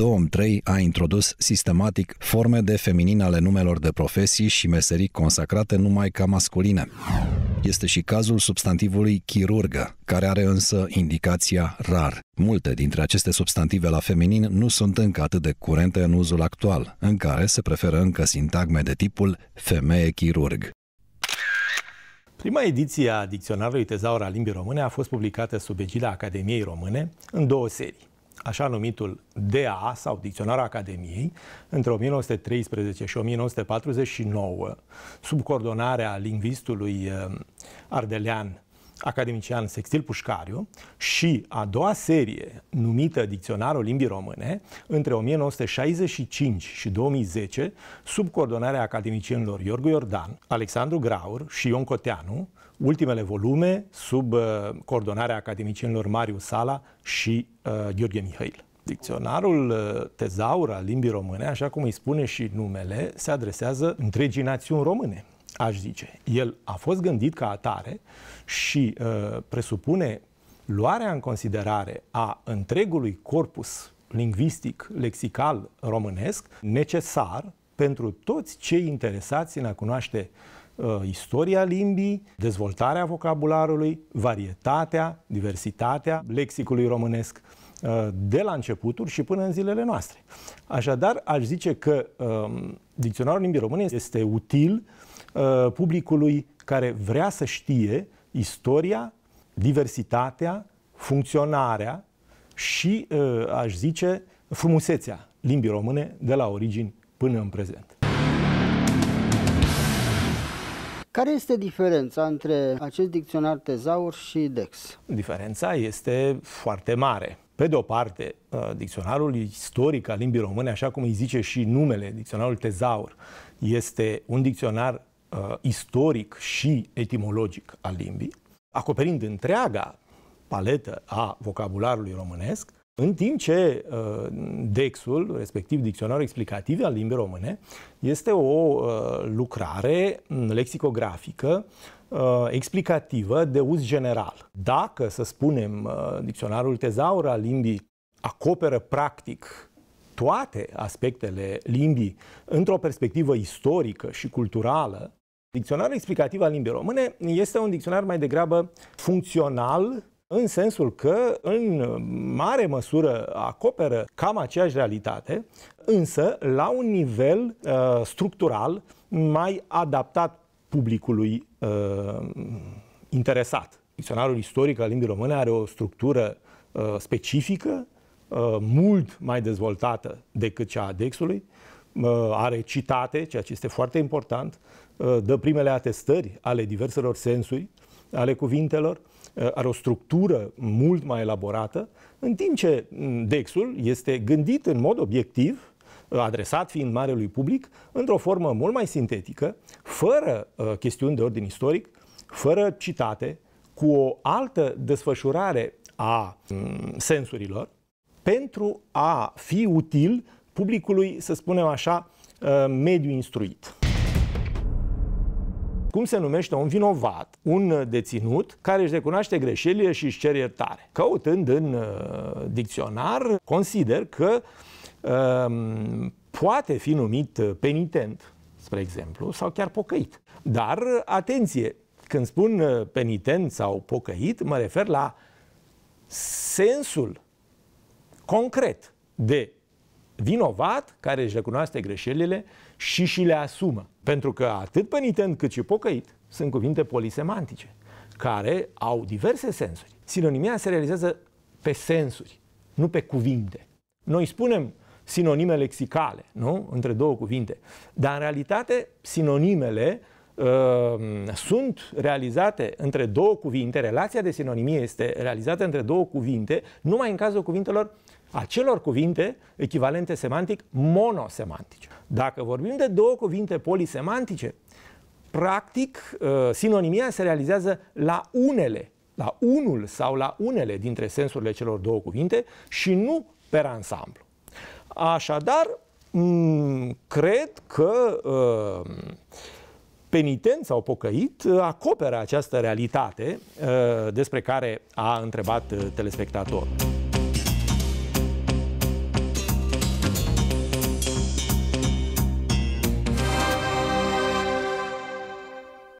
2003 a introdus sistematic forme de feminin ale numelor de profesii și meserii consacrate numai ca masculine. Este și cazul substantivului chirurgă, care are însă indicația rar. Multe dintre aceste substantive la feminin nu sunt încă atât de curente în uzul actual, în care se preferă încă sintagme de tipul femeie chirurg. Prima ediție a Dicționarului Tezaur Limbii Române a fost publicată sub egida Academiei Române în două serii așa numitul DA sau Dicționar Academiei, între 1913 și 1949, sub coordonarea lingvistului eh, ardelean academician Sextil Pușcariu și a doua serie, numită Dicționarul Limbii Române, între 1965 și 2010, sub coordonarea academicienilor Iorgu Iordan, Alexandru Graur și Ion Coteanu, ultimele volume sub uh, coordonarea academicienilor Mariu Sala și uh, Gheorghe Mihail. Dicționarul uh, tezaur al limbii române, așa cum îi spune și numele, se adresează întregii națiuni române aș zice. El a fost gândit ca atare și uh, presupune luarea în considerare a întregului corpus lingvistic, lexical românesc, necesar pentru toți cei interesați în a cunoaște uh, istoria limbii, dezvoltarea vocabularului, varietatea, diversitatea lexicului românesc uh, de la începuturi și până în zilele noastre. Așadar, aș zice că uh, dicționarul limbii române este util uh, Uh, publicului care vrea să știe istoria, diversitatea, funcționarea și, uh, aș zice, frumusețea limbii române de la origini până în prezent. Care este diferența între acest dicționar tezaur și DEX? Diferența este foarte mare. Pe de o parte, uh, dicționarul istoric al limbii române, așa cum îi zice și numele, dicționarul tezaur, este un dicționar uh, istoric și etimologic al limbii, acoperind întreaga paletă a vocabularului românesc, în timp ce uh, Dexul, respectiv dicționarul explicativ al limbii române, este o uh, lucrare mm, lexicografică uh, explicativă de uz general. Dacă, să spunem, uh, dicționarul tezaur al limbii acoperă practic toate aspectele limbii într-o perspectivă istorică și culturală, Dicționarul explicativ al limbii române este un dicționar mai degrabă funcțional, în sensul că în mare măsură acoperă cam aceeași realitate, însă la un nivel uh, structural mai adaptat publicului uh, interesat. Dicționarul istoric al limbii române are o structură uh, specifică, uh, mult mai dezvoltată decât cea a Dexului, are citate, ceea ce este foarte important, uh, dă primele atestări ale diverselor sensuri, ale cuvintelor, uh, are o structură mult mai elaborată, în timp ce mm, Dexul este gândit în mod obiectiv, uh, adresat fiind marelui public, într-o formă mult mai sintetică, fără chestiuni de ordin istoric, fără citate, cu o altă desfășurare a mm, sensurilor, pentru a fi util publicului, să spunem așa, uh, mediu instruit. Cum se numește un vinovat, un deținut care își recunoaște greșelile și își cere iertare? Căutând în uh, dicționar, consider că um, poate fi numit penitent, spre exemplu, sau chiar pocăit. Dar, atenție, când spun uh, penitent sau pocăit, mă refer la sensul concret de vinovat, care își recunoaște greșelile și și le asumă. Pentru că atât penitent cât și pocăit sunt cuvinte polisemantice, care au diverse sensuri. Sinonimia se realizează pe sensuri, nu pe cuvinte. Noi spunem sinonime lexicale, nu? Între două cuvinte. Dar în realitate, sinonimele Ehm, sunt realizate între două cuvinte, relația de sinonimie este realizată între două cuvinte, numai în cazul cuvintelor acelor cuvinte echivalente semantic monosemantice. Dacă vorbim de două cuvinte polisemantice, practic ehm, sinonimia se realizează la unele, la unul sau la unele dintre sensurile celor două cuvinte și nu per ansamblu. Așadar, cred că ehm, penitent sau pocăit uh, acoperă această realitate uh, despre care a întrebat uh, telespectatorul.